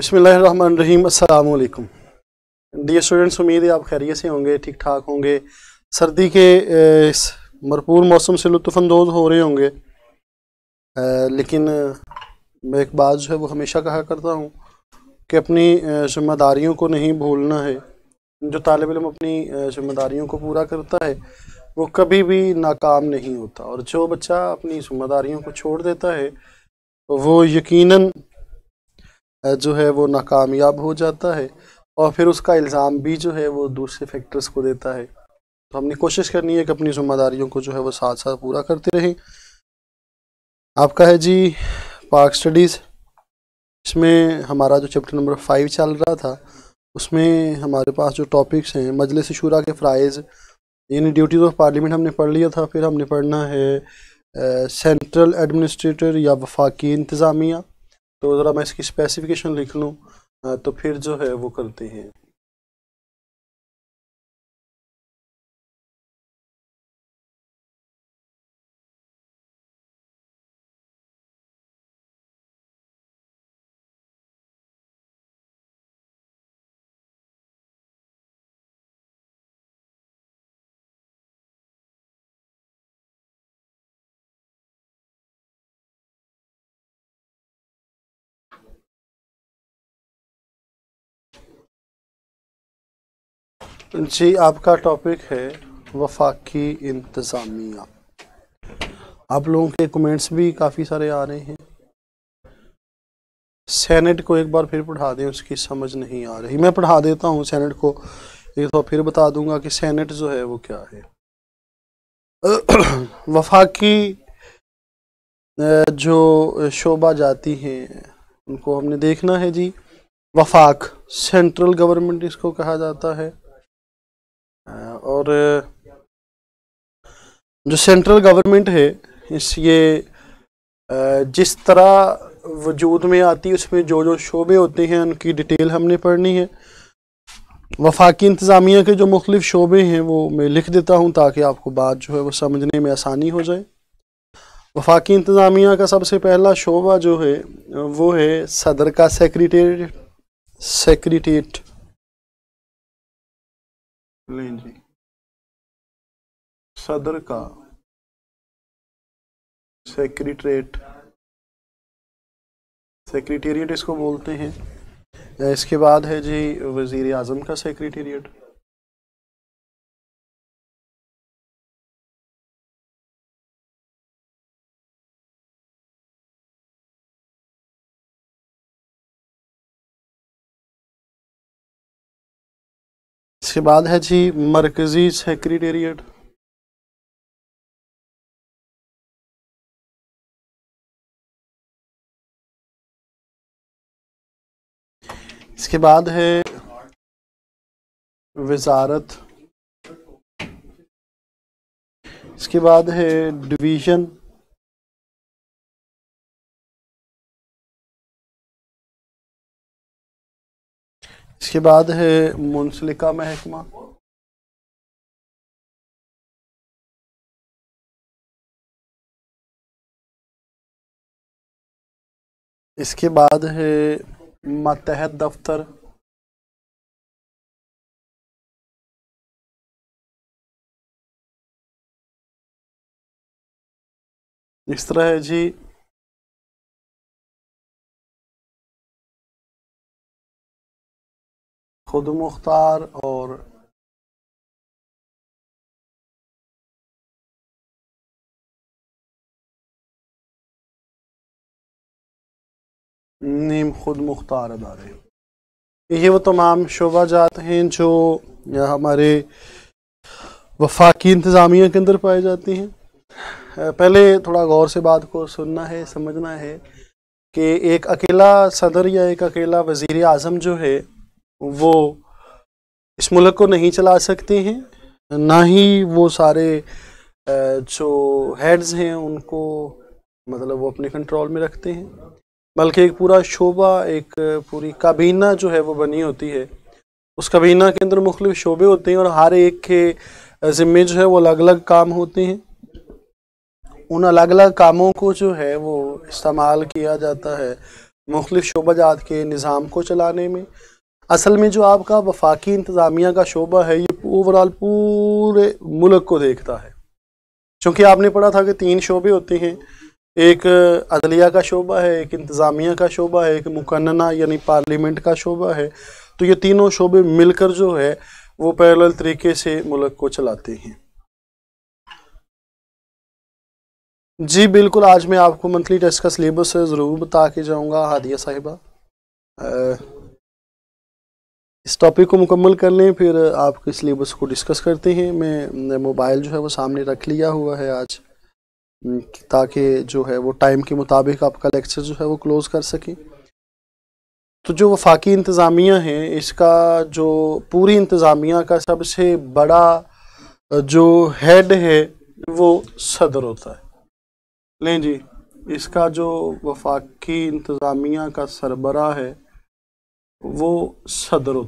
बसमीम अल्लाम dear students उम्मीद है आप खैरियत से होंगे ठीक ठाक होंगे सर्दी के इस भरपूर मौसम से लुफानंदोज़ हो रहे होंगे लेकिन मैं एक बात जो है वो हमेशा कहा करता हूँ कि अपनी जिम्मेदारियों को नहीं भूलना है जो तालब इम अपनी जिम्मेदारियों को पूरा करता है वो कभी भी नाकाम नहीं होता और जो बच्चा अपनी जिम्मेदारियों को छोड़ देता है वो यकीनन जो है वो नाकामयाब हो जाता है और फिर उसका इल्ज़ाम भी जो है वो दूसरे फैक्टर्स को देता है तो हमने कोशिश करनी है कि अपनी जिम्मेदारियों को जो है वो साथ साथ पूरा करते रहें आपका है जी पार्क स्टडीज़ इसमें हमारा जो चैप्टर नंबर फाइव चल रहा था उसमें हमारे पास जो टॉपिक्स हैं मजलिस शुरा के फ़्राइज़ यानी ड्यूटीज़ ऑफ पार्लियामेंट हमने पढ़ लिया था फिर हमने पढ़ना है सेंट्रल एडमिनिस्ट्रेटर या वफाकी इंतज़ामिया तो ज़रा मैं इसकी स्पेसिफिकेशन लिख लूँ तो फिर जो है वो करते हैं जी आपका टॉपिक है वफाकी इंतज़ामिया आप लोगों के कमेंट्स भी काफ़ी सारे आ रहे हैं सेनेट को एक बार फिर पढ़ा दें उसकी समझ नहीं आ रही मैं पढ़ा देता हूँ सेनेट को एक दफ़ा तो फिर बता दूंगा कि सेनेट जो है वो क्या है वफाकी जो शोभा जाती हैं उनको हमने देखना है जी वफाक सेंट्रल गवर्नमेंट इसको कहा जाता है और जो सेंट्रल गवर्नमेंट है इस ये जिस तरह वजूद में आती है उसमें जो जो शोबे होते हैं उनकी डिटेल हमने पढ़नी है वफाकी इंतज़ामिया के जो मुख्तफ शोबे हैं वो मैं लिख देता हूँ ताकि आपको बात जो है वो समझने में आसानी हो जाए वफाकी इंतज़ामिया का सबसे पहला शोबा जो है वो है सदर का सेक्रेटेट सेक्रेटेट लें जी सदर का सेक्रेटरीट सेक्रेटेरिएट इसको बोलते हैं इसके बाद है जी वजीर अजम का सेक्रेटेरिएट इसके बाद है जी मरकजी सेक्रेटेरिएट इसके बाद है वजारत इसके बाद है डिवीज़न इसके बाद है मुंसलिका महकमा इसके बाद है मतहत दफ्तर इस तरह है जी खुद मुख्तार और नीम खुद मुख्तार अदारे ये वो तमाम शोबा जात हैं जो हमारे वफाकी इंतज़ामिया के अंदर पाई जाती हैं पहले थोड़ा गौर से बात को सुनना है समझना है कि एक अकेला सदर या एक अकेला वज़ी अजम जो है वो इस मुल्क को नहीं चला सकते हैं ना ही वो सारे जो हेड्स हैं उनको मतलब वो अपने कंट्रोल में रखते हैं बल्कि एक पूरा शोबा एक पूरी काबीना जो है वो बनी होती है उस काबीना के अंदर मुख्तु शोबे होते हैं और हर एक के ज़िम्मे जो है वो अलग अलग काम होते हैं उन अलग अलग कामों को जो है वो इस्तेमाल किया जाता है मुख्तु शोबा जात के निज़ाम को चलाने में असल में जो आपका वफाकी इंतज़ामिया का शोबा है ये ओवरऑल पूरे मुल्क को देखता है चूँकि आपने पढ़ा था कि तीन शोबे होते हैं एक अदलिया का शोबा है एक इंतज़ामिया का शोबा है एक मुकन्ना यानी पार्लियामेंट का शोबा है तो ये तीनों शोबे मिलकर जो है वो पैरल तरीके से मुल्क को चलाते हैं जी बिल्कुल आज मैं आपको मंथली टेस्ट का सिलेबस ज़रूर बता के जाऊँगा हादिया साहिबा इस टॉपिक को मुकम्मल कर लें फिर आपके सिलेबस को डिस्कस करते हैं मैं मोबाइल जो है वो सामने रख लिया हुआ है आज ताकि जो है वो टाइम के मुताबिक आपका लेक्चर जो है वो क्लोज़ कर सकें तो जो वफाकी इंतज़ामिया है इसका जो पूरी इंतज़ामिया का सबसे बड़ा जो हेड है वो सदर होता है लें जी इसका जो वफाकी इंतज़ामिया का सरबरा है वो सदर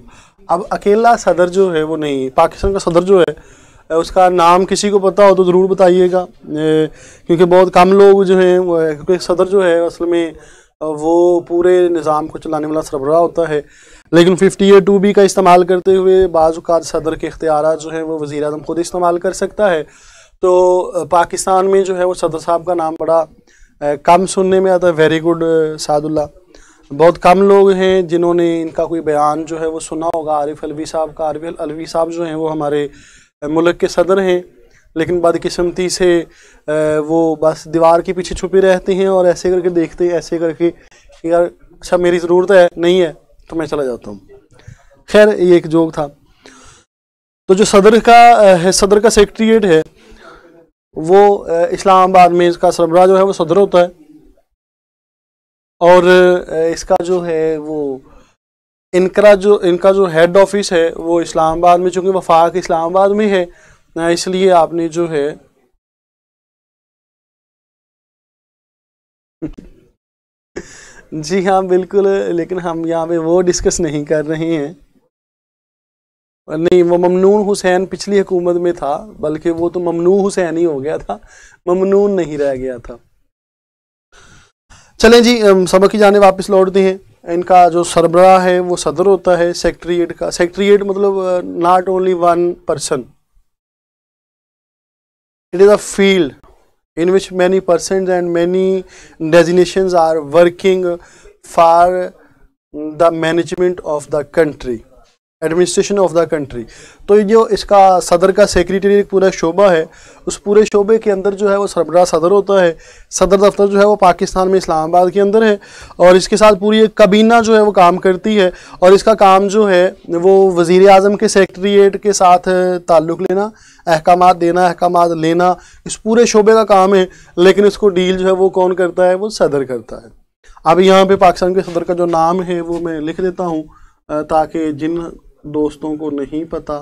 अब अकेला सदर जो है वो नहीं पाकिस्तान का सदर जो है उसका नाम किसी को पता हो तो ज़रूर बताइएगा क्योंकि बहुत कम लोग जो हैं क्योंकि सदर जो है असल में वो पूरे निज़ाम को चलाने वाला सरबरा होता है लेकिन फिफ्टी ए टू बी का इस्तेमाल करते हुए बाज़ात सदर के इख्तियार जो हैं वो वज़ी अजम खुद इस्तेमाल कर सकता है तो पाकिस्तान में जो है वो सदर साहब का नाम बड़ा कम सुनने में आता है वेरी गुड सादुल्ला बहुत कम लोग हैं जिन्होंने इनका कोई बयान जो है वो सुना होगा आरिफ अलवी साहब का आरिफ अलवी साहब जो हैं वो हमारे मुल्क के सदर हैं लेकिन बदकस्मती से वो बस दीवार के पीछे छुपे रहते हैं और ऐसे करके देखते हैं ऐसे करके यार अच्छा मेरी ज़रूरत है नहीं है तो मैं चला जाता हूँ खैर ये एक जोक था तो जो सदर का सदर का सेक्रट्रिएट है वो इस्लामाबाद में इसका सरबरा जो है वो सदर होता है और इसका जो है वो इनका जो इनका जो हेड ऑफिस है वो इस्लामाबाद में चूँकि वफाक इस्लामाबाद में है इसलिए आपने जो है जी हाँ बिल्कुल लेकिन हम यहाँ पे वो डिस्कस नहीं कर रहे हैं नहीं वो ममनून हुसैन पिछली हुकूमत में था बल्कि वो तो ममनू हुसैन ही हो गया था ममनून नहीं रह गया था चले जी सबक की जाने वापस लौटते हैं इनका जो सरबरा है वो सदर होता है सेक्रट्रिएट का सेक्रट्रिएट मतलब not only one person it is a field in which many person and many designation are working for the management of the country administration of the country तो ये जो इसका सदर का सेक्रेटरी पूरा शोबा है उस पूरे शोबे के अंदर जो है वो सरबरा सदर होता है सदर दफ्तर जो है वो पाकिस्तान में इस्लामाबाद के अंदर है और इसके साथ पूरी एक कबीना जो है वो काम करती है और इसका काम जो है वो वज़ी अजम के सेक्रट्रिएट के साथ ताल्लुक़ लेना अहकाम देना अहकाम लेना इस पूरे शोबे का काम है लेकिन इसको डील जो है वो कौन करता है वो सदर करता है अब यहाँ पर पाकिस्तान के सदर का जो नाम है वो मैं लिख देता हूँ ताकि जिन दोस्तों को नहीं पता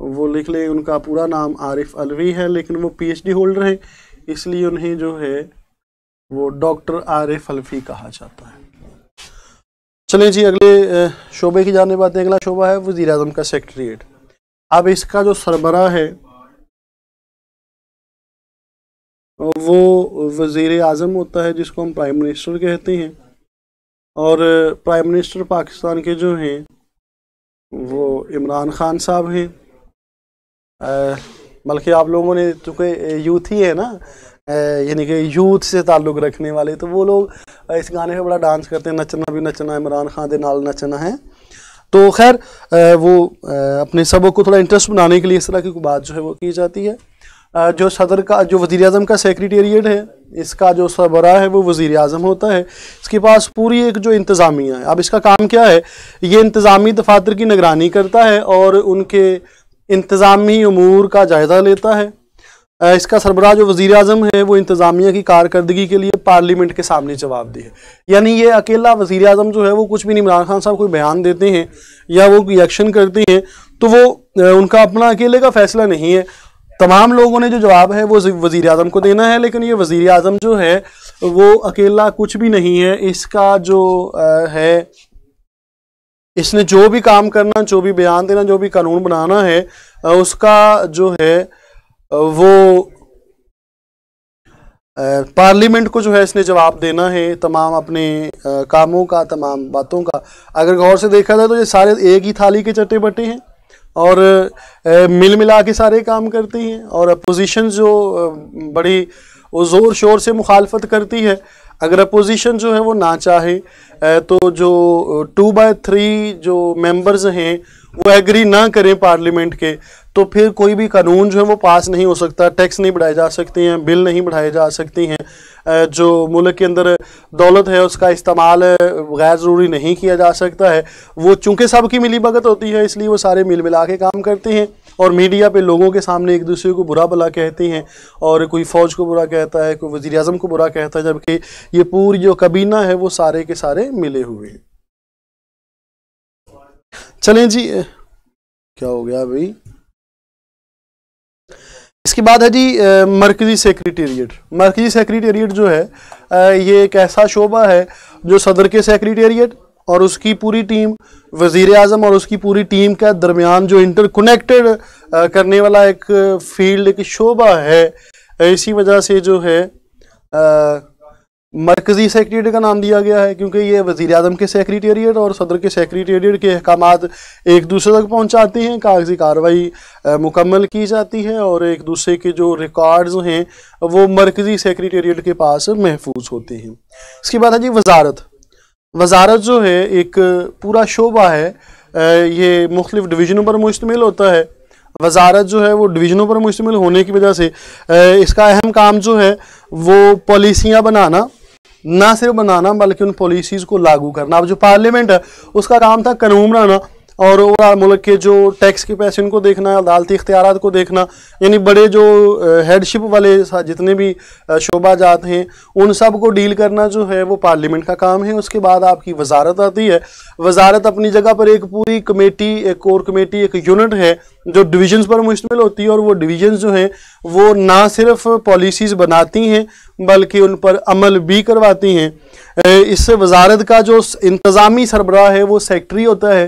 वो लिख ले उनका पूरा नाम आरिफ अलवी है लेकिन वो पीएचडी होल्डर है इसलिए उन्हें जो है वो डॉक्टर आरिफ अलवी कहा जाता है चलें जी अगले शोबे की जाने बातें अगला शोबा है वजीर अजम का सेक्रट्रिएट अब इसका जो सरबरा है वो वजीर अजम होता है जिसको हम प्राइम मिनिस्टर कहते हैं और प्राइम मिनिस्टर पाकिस्तान के जो हैं वो इमरान खान साहब हैं बल्कि आप लोगों ने चूँकि यूथ ही है ना यानी कि यूथ से ताल्लुक़ रखने वाले तो वो लोग इस गाने पे बड़ा डांस करते हैं नचना भी नचना इमरान खान के नाल नचना है तो खैर वो अपने सबों को थोड़ा इंटरेस्ट बनाने के लिए इस तरह की बात जो है वो की जाती है जो सदर का जो वज़ी अजम का सेक्रटेरिएट है इसका जो सरबरा है वो वज़ी अजम होता है इसके पास पूरी एक जो इंतज़ामिया है अब इसका काम क्या है ये इंतज़ामी दफातर की निगरानी करता है और उनके इंतज़ामी अमूर का जायज़ा लेता है इसका सरबरा जो वज़ी अजम है वो इंतज़ामिया की कारकर्दगी के लिए पार्लीमेंट के सामने दी है यानी ये अकेला वज़ी अजम जो है वो कुछ भी नहीं इमरान खान साहब कोई बयान देते हैं या वो कोई एक्शन करते हैं तो वो उनका अपना अकेले का फ़ैसला नहीं है तमाम लोगों ने जो जवाब है वो वज़ी अजम को देना है लेकिन ये वजीर अजम जो है वो अकेला कुछ भी नहीं है इसका जो है इसने जो भी काम करना जो भी बयान देना जो भी कानून बनाना है उसका जो है वो पार्लियामेंट को जो है इसने जवाब देना है तमाम अपने कामों का तमाम बातों का अगर गौर से देखा जाए तो ये सारे एक ही थाली के चट्टे बट्टे हैं और मिल मिला के सारे काम करती हैं और अपोजिशन जो बड़ी ज़ोर शोर से मुखालफत करती है अगर अपोजिशन जो है वो ना चाहे तो जो टू बाय थ्री जो मेंबर्स हैं वो एग्री ना करें पार्लियामेंट के तो फिर कोई भी कानून जो है वो पास नहीं हो सकता टैक्स नहीं बढ़ाए जा सकते हैं बिल नहीं बढ़ाए जा सकती हैं जो मुल्क के अंदर दौलत है उसका इस्तेमाल गैर ज़रूरी नहीं किया जा सकता है वो चूँकि सबकी मिली भगत होती है इसलिए वो सारे मिल मिला के काम करते हैं और मीडिया पे लोगों के सामने एक दूसरे को बुरा भला कहते हैं और कोई फ़ौज को बुरा कहता है कोई वज़ी अजम को बुरा कहता है जबकि ये पूरी जो कबीना है वो सारे के सारे मिले हुए हैं चलें जी क्या हो गया भाई इसके बाद है जी मरकज़ी सेक्रेटेरिएट मरकज़ी सेक्रेटेरिएट जो है आ, ये एक ऐसा शोबा है जो सदर के सेक्रेटेरिएट और उसकी पूरी टीम वज़ी अजम और उसकी पूरी टीम के दरमियान जो इंटरकनेक्टेड करने वाला एक फील्ड एक शोबा है इसी वजह से जो है मरकज़ी सेक्रेटरी का नाम दिया गया है क्योंकि ये वज़ी अजम के सेक्रेटेरिएट और सदर के सेक्रेटेरिएट के अहकाम एक दूसरे तक पहुँचाते हैं कागजी कार्रवाई मुकम्मल की जाती है और एक दूसरे के जो रिकॉर्ड्स हैं वो मरकज़ी सेक्रेटेरिएट के पास महफूज होते हैं इसके बाद है जी वजारत वजारत जो है एक पूरा शोबा है ये मुख्तफ डिवीज़नों पर मुश्तमिल होता है वजारत जो है वो डिवीज़नों पर मुश्तमिल होने की वजह से इसका अहम काम जो है वो पॉलिसियाँ बनाना ना सिर्फ बनाना बल्कि उन पॉलिसीज़ को लागू करना अब जो पार्लियामेंट है उसका काम था कानून बनाना और ओवरऑल मुल्क के जो टैक्स के पैसे उनको देखना अदालती इख्तियार को देखना यानी बड़े जो हेडशिप वाले जितने भी शोबा जात हैं उन सब को डील करना जो है वो पार्लियामेंट का काम है उसके बाद आपकी वजारत आती है वजारत अपनी जगह पर एक पूरी कमेटी एक कोर कमेटी एक यूनिट है जो डिविजन्स पर मुश्तमिल होती है और वो डिविजन्स जो हैं वो ना सिर्फ पॉलिसीज़ बनाती हैं बल्कि उन पर अमल भी करवाती हैं इससे वजारत का जो इंतज़ामी सरबराह है वो सेक्ट्री होता है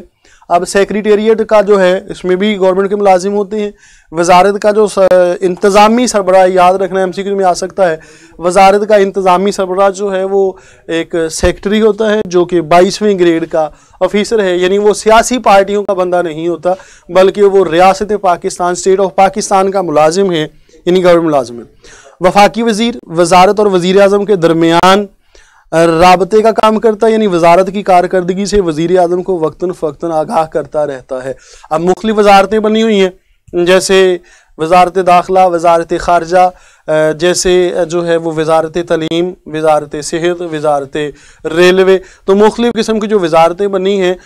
अब सेक्रेटेरिएट का जो है इसमें भी गवर्नमेंट के मुलाजिम होते हैं वजारत का जो इंतज़ामी सरबरा याद रखना एम सी क्यू में आ सकता है वजारत का इंतज़ामी सरबरा जो है वो एक सेक्रेटरी होता है जो कि बाईसवें ग्रेड का ऑफिसर है यानी वो सियासी पार्टियों का बंदा नहीं होता बल्कि वो रियासत पाकिस्तान स्टेट ऑफ पाकिस्तान का मुलाजिम है यानी गवर्नमेंट मुलाजिम है वफाकी वजीर वजारत और वज़ी अजम के दरमियान रबते का काम करता है यानी वजारत की कारकर्दगी से वजीर अजम को वक्ता फ़क्ता आगाह करता रहता है अब मुख्तु वजारतें बनी हुई हैं जैसे वजारत दाखिला वजारत खारजा जैसे जो है वो वजारत तलीम वजारत सेहत वजारत रेलवे तो मुख्तु किस्म की जो वजारतें बनी हैं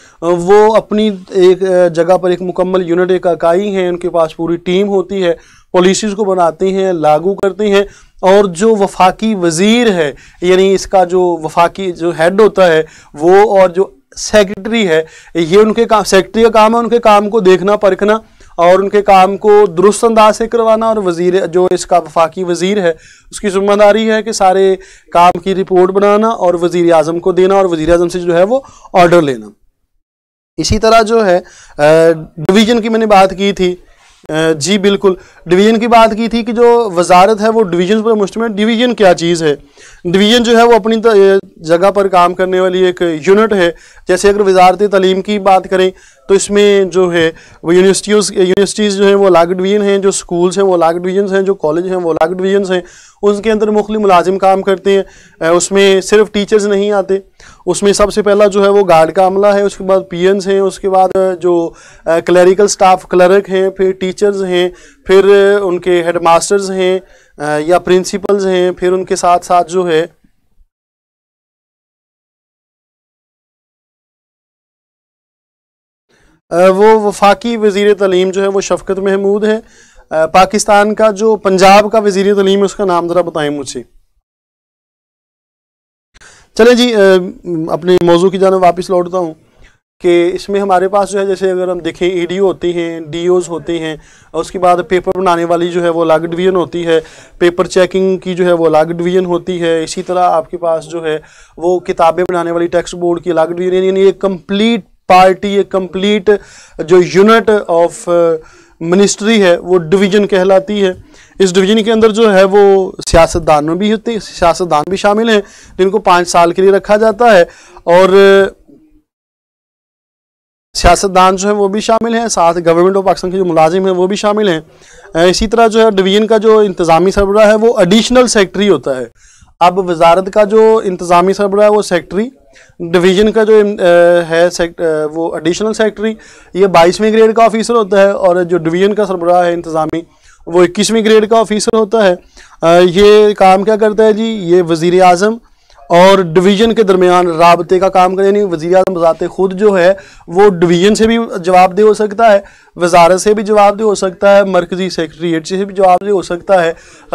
वो अपनी एक जगह पर एक मुकम्मल यूनिट एक अकाई हैं उनके पास पूरी टीम होती है पॉलिसीज़ को बनाती हैं लागू करती हैं और जो वफाकी वज़ीर है यानी इसका जो वफाकी जो हेड होता है वो और जो सेक्रेटरी है ये उनके काम सेक्रेटरी का काम है उनके काम को देखना परखना और उनके काम को दुरुस्त अंदाज से करवाना और वजीर जो इसका वफाकी वजीर है उसकी जिम्मेदारी है कि सारे काम की रिपोर्ट बनाना और वज़ी अजम को देना और वज़ी अजम से जो है वो ऑर्डर लेना इसी तरह जो है डिवीज़न की मैंने बात की थी जी बिल्कुल डिवीज़न की बात की थी कि जो वजारत है वो डिवीज़न पर मुश्तम डिवीज़न क्या चीज़ है डिवीज़न जो है वो अपनी जगह पर काम करने वाली एक यूनिट है जैसे अगर वजारत तलीम की बात करें तो इसमें जो है वो यूनिवर्सिटियों यूनिवर्सिटीज़ जो हैं वो अलग डिवीज़न हैं जो स्कूल्स हैं वो अलग डिवीज़न हैं जो कॉलेज हैं वो अलग डिवीजन हैं उनके अंदर मुख्त मुलाजिम काम करते हैं उसमें सिर्फ टीचर्स नहीं आते उसमें सबसे पहला जो है वो गार्ड का अमला है उसके बाद पियंस हैं उसके बाद जो क्लरिकल स्टाफ क्लर्क हैं फिर टीचर्स हैं फिर उनके हेडमास्टर्स हैं या प्रिंसिपल्स हैं फिर उनके साथ साथ जो है वो वफाकी वज़ी तलीम जो है वो शफकत महमूद है पाकिस्तान का जो पंजाब का वज़ी तलीम है उसका नाम ज़रा बताएं मुझे चलें जी अपने मौजू की जानब वापस लौटता हूँ कि इसमें हमारे पास जो है जैसे अगर हम देखें ई e होती हैं डी होते हैं और उसके बाद पेपर बनाने वाली जो है वो अलग डिवीज़न होती है पेपर चेकिंग की जो है वो अलग डिवीज़न होती है इसी तरह आपके पास जो है वो किताबें बनाने वाली टेक्स्ट बोर्ड की अलग डिवीज़न यानी एक कम्प्लीट पार्टी एक कम्प्लीट जो यूनिट ऑफ मिनिस्ट्री है वो डिवीज़न कहलाती है इस डिवीजन के अंदर जो है वो सियासतदान भी होते सियासतदान भी शामिल हैं जिनको पाँच साल के लिए रखा जाता है और सियासतदान जो है वो भी शामिल हैं साथ गवर्नमेंट ऑफ पाकिस्तान के जो मुलाजिम हैं वो भी शामिल हैं इसी तरह जो है डिवीजन का जो इंतज़ामी सरबरा है वो एडिशनल सेक्रेटरी होता है अब वजारत का जो इंतज़ामी सरबरा है वो सेक्रेटरी डिवीजन का जो है वो एडिशनल सेक्रेटरी ये बाईसवें ग्रेड का ऑफिसर होता है और जो डिवीजन का सरबरा है इंतज़ामी वो इक्कीसवीं ग्रेड का ऑफिसर होता है ये काम क्या करता है जी ये वज़ी अजम और डिवीज़न के दरमियान रबते का काम करें यानी वजी अजम बजात खुद जो है वो डिवीज़न से भी जवाबदेह हो सकता है वजारत से भी जवाबदेह हो सकता है मरकज़ी सेक्रट्रियट से भी जवाबदेह हो सकता है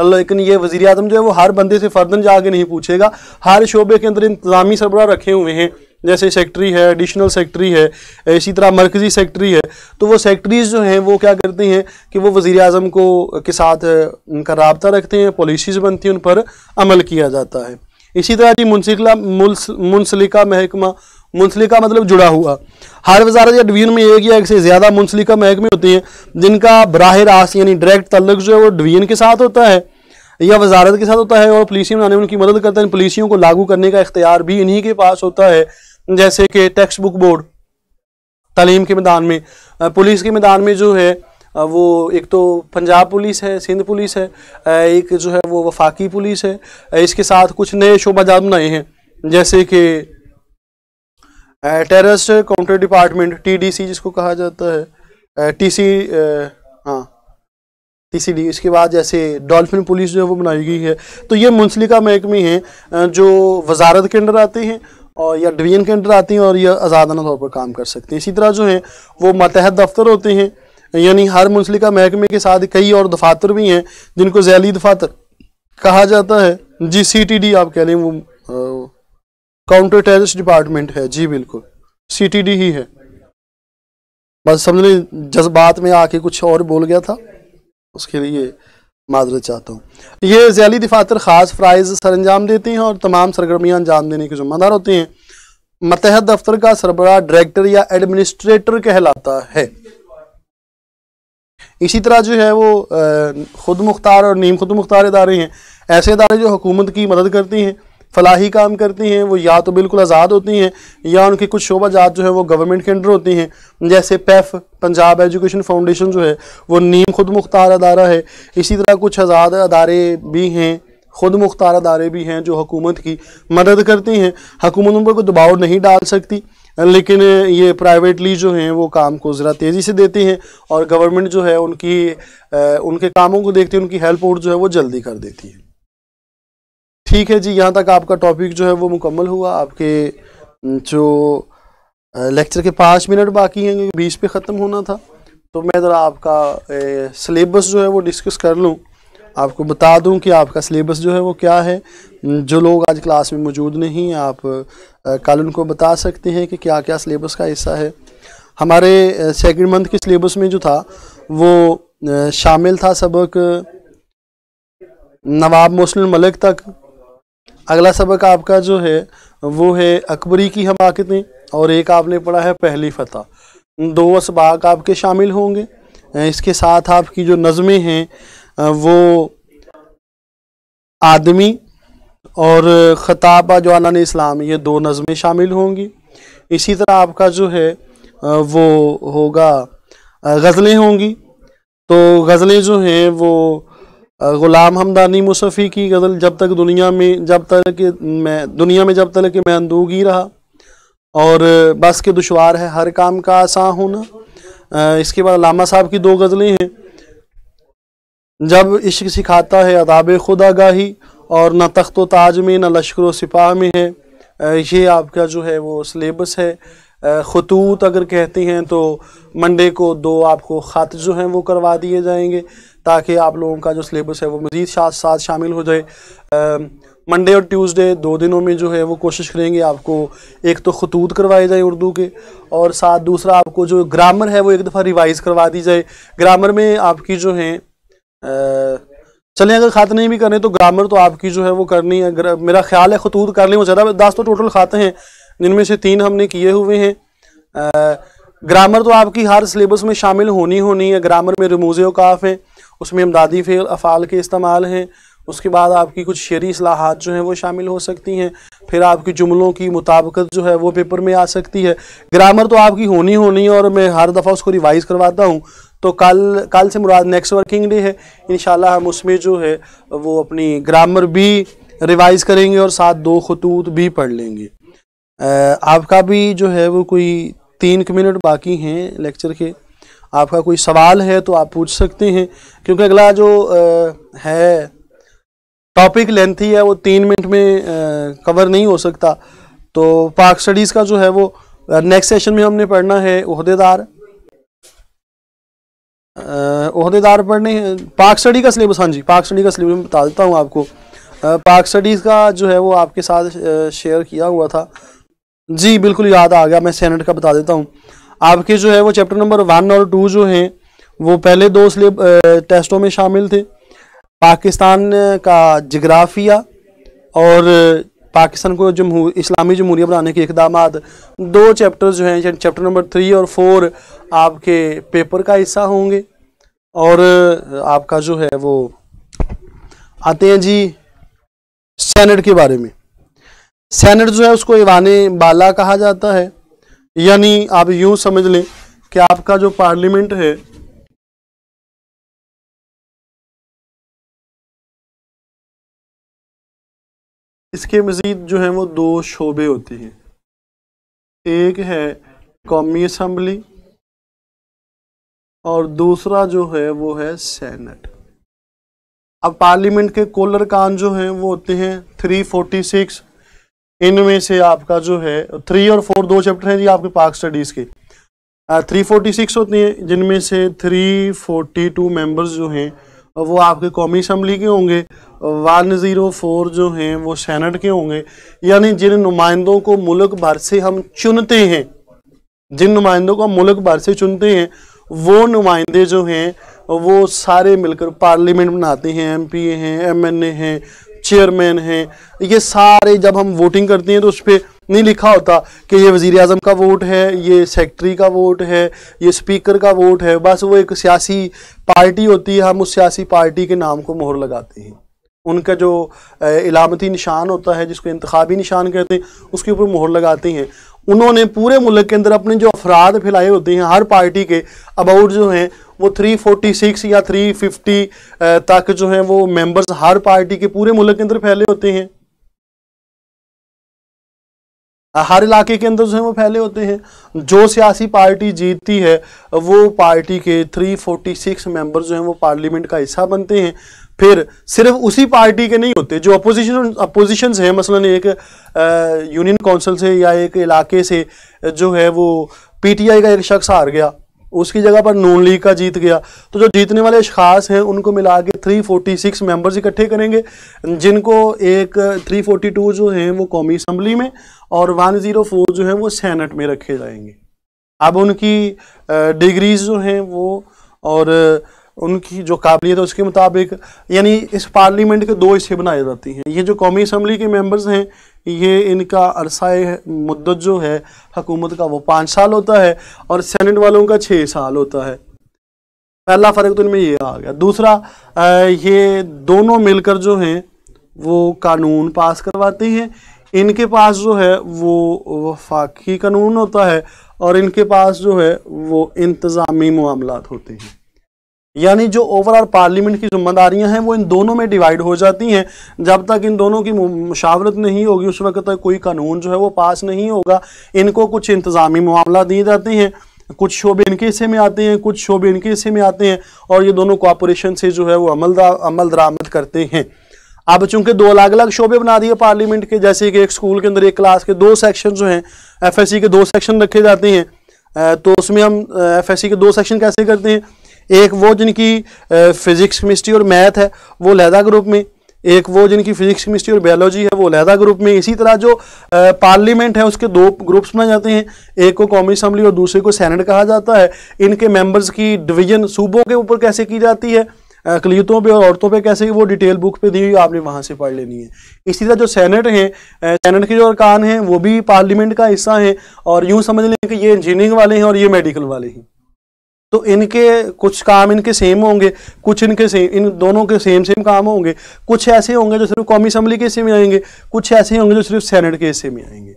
लेकिन ये वजी अजम जो है वो हर बंदे से फर्दन जाके नहीं पूछेगा हर शोबे के अंदर इंतज़ामी सरबराह रखे हुए हैं जैसे सेक्ट्री है एडिशनल सेक्ट्री है इसी तरह मरकज़ी सेक्ट्री है तो वो सेक्ट्रीज जो हैं वो क्या करते हैं कि वो वज़ी अजम को के साथ उनका रबता रखते हैं पॉलिसीज़ बनती हैं उन पर अमल किया जाता है इसी तरह जी मुनसिकला मुनसलिका महकमा मुनसलिका मतलब जुड़ा हुआ हर वजारत या डिवीजन में एक या एक से ज़्यादा मुनसलिका महकमे होते हैं जिनका बरह रास्त यानी डायरेक्ट तल्लक जो है वो डिवीजन के साथ होता है या वजारत के साथ होता है और पुलिसियों बनाने में उनकी मदद करते हैं पुलिसियों को लागू करने का इख्तियार भी इन्हीं के पास होता है जैसे कि टेक्स्ट बुक बोर्ड तालीम के मैदान में पुलिस के मैदान में जो है वो एक तो पंजाब पुलिस है सिंध पुलिस है एक जो है वो वफाकी पुलिस है इसके साथ कुछ नए शोबाजात बनाए हैं जैसे कि टेररिस्ट काउंटर डिपार्टमेंट टीडीसी जिसको कहा जाता है टीसी हाँ टीसीडी इसके बाद जैसे डॉल्फिन पुलिस जो है वो बनाई गई है तो ये मुंसलिका महकमे हैं जो वजारत के अंडर आते हैं और या डिवीजन के अंडर आती हैं और यह आज़ादाना तौर पर काम कर सकती हैं इसी तरह जो हैं वो मतहद दफ्तर होते हैं यानी हर मुंसलिका महकमे के साथ कई और दफातर भी हैं जिनको जैली दफातर कहा जाता है जी सी टी डी आप कह लें वो काउंटर टेरिस डिपार्टमेंट है जी बिल्कुल सी टी डी ही है बस समझ लें जज्बात में आके कुछ और बोल गया था उसके लिए माजरत चाहता हूँ ये जैली दफातर ख़ास फ़्राइज सर अंजाम देती हैं और तमाम सरगर्मियाँ अंजाम देने के ज़ुम्मेदार होते हैं मतहद दफ्तर का सरबरा डायरेक्टर या एडमिनिस्ट्रेटर कहलाता है इसी तरह जो है वो ख़ुद मुख्तार और नीम खुद मुख्तार इदारे हैं ऐसे इदारे जो हुकूमत की मदद करती हैं फलाही काम करती हैं वो या तो बिल्कुल आज़ाद होती हैं या उनकी कुछ शोबा जात जो है वो गवर्नमेंट के अंडर होती हैं जैसे पैफ पंजाब एजुकेशन फाउंडेशन जो है वो नीम खुद मुख्तार अदारा है इसी तरह कुछ आज़ाद अदारे भी हैं खुद मुख्तार अदारे भी हैं जो हुकूमत की मदद करती हैं हकूमत उन पर कोई दबाव नहीं डाल सकती लेकिन ये प्राइवेटली जो हैं वो काम को ज़रा तेज़ी से देती हैं और गवर्नमेंट जो है उनकी उनके कामों को देखती है उनकी हेल्प आउट जो है वो जल्दी कर देती है ठीक है जी यहाँ तक आपका टॉपिक जो है वो मुकम्मल हुआ आपके जो लेक्चर के पाँच मिनट बाकी हैं क्योंकि बीस पे ख़त्म होना था तो मैं ज़रा आपका सिलेबस जो है वो डिस्कस कर लूँ आपको बता दूं कि आपका सिलेबस जो है वो क्या है जो लोग आज क्लास में मौजूद नहीं आप कल उनको बता सकते हैं कि क्या क्या सिलेबस का हिस्सा है हमारे सेकंड मंथ के सिलेबस में जो था वो शामिल था सबक नवाब मोसलिन मलिक तक अगला सबक आपका जो है वो है अकबरी की हमाकतें और एक आपने पढ़ा है पहली फ़तह दो इसबाक आपके शामिल होंगे इसके साथ आपकी जो नज़में हैं वो आदमी और ख़ताबा जो अन इस्लाम ये दो नज़में शामिल होंगी इसी तरह आपका जो है वो होगा गज़लें होंगी तो गज़लें जो हैं वो ग़ुलाम हमदानी मुसफ़ी की गज़ल जब तक दुनिया में जब तक मैं दुनिया में जब तक मैं अंदूगी रहा और बस के दुशवार है हर काम का आसान होना इसके बाद लामा साहब की दो गज़लें हैं जब इश्क सिखाता है अदाब खुदा गाही और न तख्त ताज में न लश्कर सिपाह में है ये आपका जो है वो सलेबस है ख़तूत अगर कहते हैं तो मंडे को दो आपको ख़त जो हैं वो करवा दिए जाएंगे ताकि आप लोगों का जो सिलेबस है वो मज़ीद साथ साथ शामिल हो जाए मंडे और ट्यूसडे दो दिनों में जो है वो कोशिश करेंगे आपको एक तो खतूत करवाए जाए उर्दू के और साथ दूसरा आपको जो ग्रामर है वो एक दफ़ा रिवाइज़ करवा दी जाए ग्रामर में आपकी जो है चलें अगर खाते नहीं भी करें तो ग्रामर तो आपकी जो है वो करनी है मेरा ख्याल है खतूत कर लें वो ज़्यादा दस तो टोटल खाते हैं जिनमें से तीन हमने किए हुए हैं ग्रामर तो आपकी हर सिलेबस में शामिल होनी होनी है ग्रामर में रमूज़ काफ़ हैं उसमें इमदादी फ़ेल अफ़ाल के इस्तेमाल हैं उसके बाद आपकी कुछ शेरी असलाहत जो हैं वो शामिल हो सकती हैं फिर आपकी जुमलों की मुताबकत जो है वो पेपर में आ सकती है ग्रामर तो आपकी होनी होनी है और मैं हर दफ़ा उसको रिवाइज़ करवाता हूँ तो कल कल से मुराद नेक्स्ट वर्किंग डे है इन हम उसमें जो है वो अपनी ग्रामर भी रिवाइज़ करेंगे और साथ दो खतूत भी पढ़ लेंगे आपका भी जो है वो कोई तीन मिनट बाकी हैं लेक्चर के आपका कोई सवाल है तो आप पूछ सकते हैं क्योंकि अगला जो आ, है टॉपिक लेंथी है वो तीन मिनट में आ, कवर नहीं हो सकता तो पाक स्टडीज़ का जो है वो नेक्स्ट सेशन में हमने पढ़ना है अहदेदार अहदेदार पढ़ने पाक स्टडी का सिलेबस हाँ जी पाक स्टडी का सिलेबस बता देता हूँ आपको पाक स्टडीज़ का जो है वो आपके साथ शेयर किया हुआ था जी बिल्कुल याद आ गया मैं सेनेट का बता देता हूँ आपके जो है वो चैप्टर नंबर वन और टू जो हैं वो पहले दो स्लेब टेस्टों में शामिल थे पाकिस्तान का जग्राफिया और पाकिस्तान को जमहूर इस्लामी जमहूरिया बनाने के इकदाम दो चैप्टर जो हैं चैप्टर नंबर थ्री और फोर आपके पेपर का हिस्सा होंगे और आपका जो है वो आते हैं जी सैनट के बारे में सैनट जो है उसको इवान बाला कहा जाता है यानी आप यूं समझ लें कि आपका जो पार्लियामेंट है इसके मज़ीद जो है वो दो शोबे होते हैं एक है कौमी असम्बली और दूसरा जो है वो है सेनेट अब पार्लियामेंट के कोलर कान जो हैं वो होते हैं 346 इनमें से आपका जो है थ्री और फोर दो चैप्टर हैं जी आपके पार्क स्टडीज़ के थ्री फोर्टी सिक्स होती हैं जिनमें से थ्री फोर्टी टू मेम्बर्स जो हैं वो आपके कौमी असम्बली के होंगे वन ज़ीरो फोर जो हैं वो सैनट के होंगे यानी जिन नुमाइंदों को मुल्क भर से हम चुनते हैं जिन नुमाइंदों को हम मुल्क भर से चुनते हैं वो नुमाइंदे जो हैं वो सारे मिलकर पार्लियामेंट बनाते हैं एम पी ए हैं एम एन ए हैं चेयरमैन हैं ये सारे जब हम वोटिंग करते हैं तो उस पर नहीं लिखा होता कि ये वज़ी अजम का वोट है ये सेक्रटरी का वोट है ये स्पीकर का वोट है बस वो एक सियासी पार्टी होती है हम उस सियासी पार्टी के नाम को मोहर लगाते हैं उनका जो इलामती निशान होता है जिसको इंतबी निशान कहते हैं उसके ऊपर मोहर लगाते हैं उन्होंने पूरे मुल्क के अंदर अपने जो अफराद फैलाए होते हैं हर पार्टी के अबाउट जो हैं वो 346 या 350 तक जो है वो मेंबर्स हर पार्टी के पूरे मुल्क के अंदर फैले होते हैं हर इलाके के अंदर जो है वो फैले होते हैं जो सियासी पार्टी जीतती है वो पार्टी के 346 मेंबर जो हैं वो पार्लियामेंट का हिस्सा बनते हैं फिर सिर्फ उसी पार्टी के नहीं होते जो अपोजिशन अपोजिशन है मसलन एक यूनियन काउंसिल से या एक इलाके से जो है वो पीटीआई का एक शख्स हार गया उसकी जगह पर नून लीग का जीत गया तो जो जीतने वाले अशास हैं उनको मिला के थ्री फोर्टी सिक्स मेम्बर्स इकट्ठे करेंगे जिनको एक थ्री फोर्टी टू जो हैं वो कौमी असम्बली में और वन ज़ीरो फोर जो हैं वो सैनट में रखे जाएंगे अब उनकी डिग्रीज जो हैं वो और उनकी जो काबिलियत है उसके मुताबिक यानी इस पार्लियामेंट के दो हिस्से बनाए जाती हैं ये जो कौमी असम्बली के मेम्बर्स हैं ये इनका अरसा मुद्दत जो है हकूमत का वो पाँच साल होता है और सेनेट वालों का छः साल होता है पहला फ़र्क तो इनमें ये आ गया दूसरा ये दोनों मिलकर जो हैं वो कानून पास करवाते हैं इनके पास जो है वो वफाकी कानून होता है और इनके पास जो है वो इंतज़ामी मामला होते हैं यानी जो ओवरऑल पार्लियामेंट की जिम्मेदारियां हैं वो इन दोनों में डिवाइड हो जाती हैं जब तक इन दोनों की मुशावरत नहीं होगी उस वक्त तक कोई कानून जो है वो पास नहीं होगा इनको कुछ इंतज़ामी मामला दिए जाते हैं कुछ शोबे इनके हिस्से में आते हैं कुछ शोबे इनके हिस्से में आते हैं और ये दोनों कॉपोरेशन से जो है वो अमल अमल दरामद करते हैं अब चूंकि दो अलग अलग शोबे बना दिए पार्लियामेंट के जैसे कि एक स्कूल के अंदर एक क्लास के दो सेक्शन जो हैं एफएससी के दो सेक्शन रखे जाते हैं तो उसमें हम एफएससी के दो सेक्शन कैसे करते हैं एक वो जिनकी फ़िज़िक्स केमिस्ट्री और मैथ है वो लहदा ग्रुप में एक वो जिनकी फिजिक्स केमिस्ट्री और बायोलॉजी है वो लहदा ग्रुप में इसी तरह जो पार्लियामेंट है उसके दो ग्रुप्स बनाए जाते हैं एक को कौमी असम्बली और दूसरे को सैनट कहा जाता है इनके मेंबर्स की डिवीजन सूबों के ऊपर कैसे की जाती है अकलीतों पे और औरतों पे कैसे वो डिटेल बुक पे दी हुई आपने वहाँ से पढ़ लेनी है इसी तरह जो सेनेट हैं सेनेट के जो अरकान हैं वो भी पार्लियामेंट का हिस्सा हैं और यूँ समझ लें कि ये इंजीनियरिंग वाले हैं और ये मेडिकल वाले हैं तो इनके कुछ काम इनके सेम होंगे कुछ इनके सेम इन दोनों के सेम सेम काम होंगे कुछ ऐसे होंगे जो सिर्फ कौमी असम्बली के हिस्से में आएंगे कुछ ऐसे होंगे जो सिर्फ सेनेट के हिस्से में आएंगे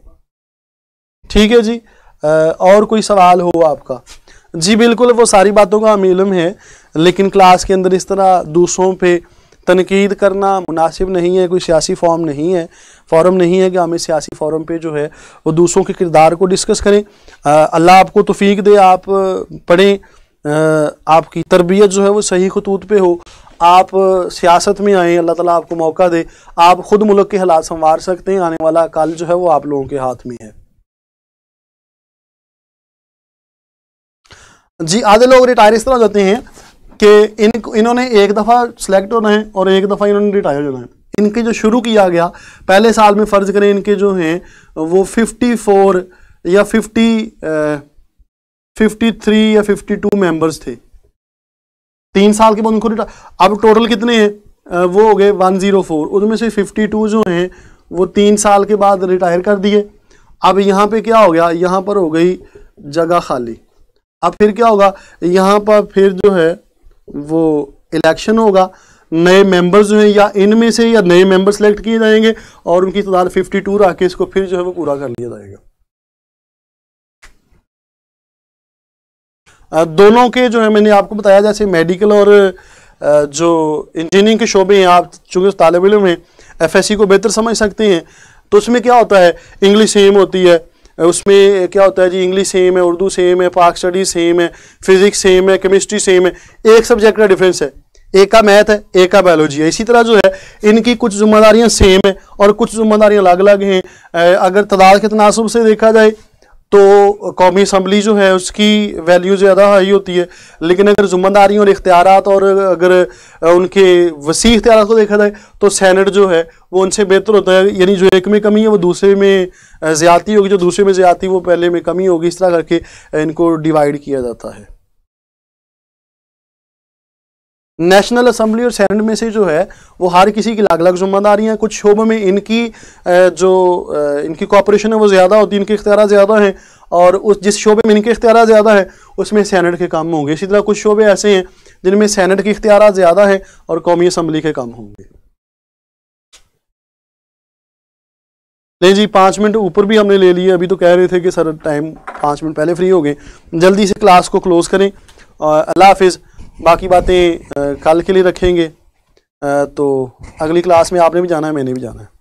ठीक है जी आ, और कोई सवाल हो आपका जी बिल्कुल वो सारी बातों का हम इलम है लेकिन क्लास के अंदर इस तरह दूसरों पे तनकीद करना मुनासिब नहीं है कोई सियासी फॉर्म नहीं है फॉरम नहीं है कि हम इस सियासी फॉरम पे जो है वो दूसरों के किरदार को डिस्कस करें अल्लाह आपको तोफीक दे आप पढ़ें आपकी तरबियत जो है वो सही खतूत पे हो आप सियासत में आएँ अल्लाह ताला आपको मौका दे आप ख़ुद मुल्क के हालात संवार सकते हैं आने वाला कल जो है वो आप लोगों के हाथ में है जी आधे लोग रिटायर इस तरह जाते हैं कि इन इन्होंने एक दफ़ा सेलेक्ट होना है और एक दफ़ा इन्होंने रिटायर होना है इनके जो शुरू किया गया पहले साल में फ़र्ज़ करें इनके जो हैं वो फिफ्टी या फिफ्टी 53 या 52 मेंबर्स थे तीन साल के बाद उनको रिटायर अब टोटल कितने हैं वो हो गए 104 उनमें से 52 जो हैं वो तीन साल के बाद रिटायर कर दिए अब यहाँ पे क्या हो गया यहाँ पर हो गई जगह खाली अब फिर क्या होगा यहाँ पर फिर जो है वो इलेक्शन होगा नए मेंबर्स जो हैं या इनमें से या नए मेंबर सेलेक्ट किए जाएंगे और उनकी तादाद 52 टू रह के इसको फिर जो है वो पूरा कर लिया जाएगा दोनों के जो है मैंने आपको बताया जैसे मेडिकल और जो इंजीनियरिंग के शोबे हैं आप चूँकि तालब इलम हैं एफ को बेहतर समझ सकते हैं तो उसमें क्या होता है इंग्लिश सेम होती है उसमें क्या होता है जी इंग्लिश सेम है उर्दू सेम है पाक स्टडी सेम है फिजिक्स सेम है केमिस्ट्री सेम है एक सब्जेक्ट का डिफरेंस है एक का मैथ है एक का बायोलॉजी है इसी तरह जो है इनकी कुछ जिम्मेदारियां सेम है और कुछ जिम्मेदारियां अलग अलग हैं अगर तादाद के तनासब से देखा जाए तो कौमी असम्बली जो है उसकी वैल्यू ज़्यादा हाई होती है लेकिन अगर जुम्मेदारी और इख्तियार और अगर उनके वसी इख्तियार को देखा जाए तो सैनट जो है वो उनसे बेहतर होता है यानी जो एक में कमी है वो दूसरे में ज़्यादा होगी जो दूसरे में ज़्यादा वो पहले में कमी होगी इस तरह करके इनको डिवाइड किया जाता है नेशनल असम्बली और सैनेट में से जो है वो हर किसी की अलग अलग जिम्मेदारियाँ कुछ शोबों में इनकी जो इनकी कॉपरेशन है वो ज़्यादा होती है इनके इख्तियार ज़्यादा हैं और उस जिस शोबे में इनके इख्तियार ज़्यादा है उसमें सैनेट के काम होंगे इसी तरह कुछ शोबे ऐसे हैं जिनमें सैनेट के इख्तियार ज़्यादा हैं और कौमी असम्बली के काम होंगे नहीं जी पाँच मिनट ऊपर भी हमने ले लिए अभी तो कह रहे थे कि सर टाइम पाँच मिनट पहले फ्री हो गए जल्दी से क्लास को क्लोज़ करें अल्लाह हाफिज़ बाकी बातें कल के लिए रखेंगे तो अगली क्लास में आपने भी जाना है मैंने भी जाना है